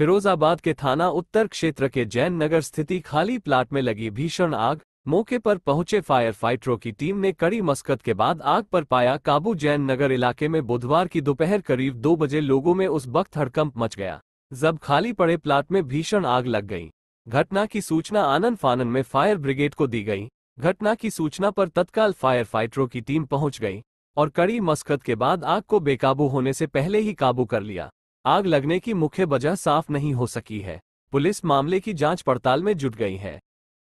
फिरोजाबाद के थाना उत्तर क्षेत्र के जैन नगर स्थिति खाली प्लाट में लगी भीषण आग मौके पर पहुंचे फायर फाइटरों की टीम ने कड़ी मस्कत के बाद आग पर पाया काबू जैन नगर इलाके में बुधवार की दोपहर करीब दो बजे लोगों में उस वक्त हड़कंप मच गया जब खाली पड़े प्लाट में भीषण आग लग गई घटना की सूचना आनंद फानन में फायर ब्रिगेड को दी गई घटना की सूचना पर तत्काल फायर फाइटरों की टीम पहुंच गई और कड़ी मस्कत के बाद आग को बेकाबू होने से पहले ही काबू कर लिया आग लगने की मुख्य वजह साफ नहीं हो सकी है पुलिस मामले की जांच पड़ताल में जुट गई है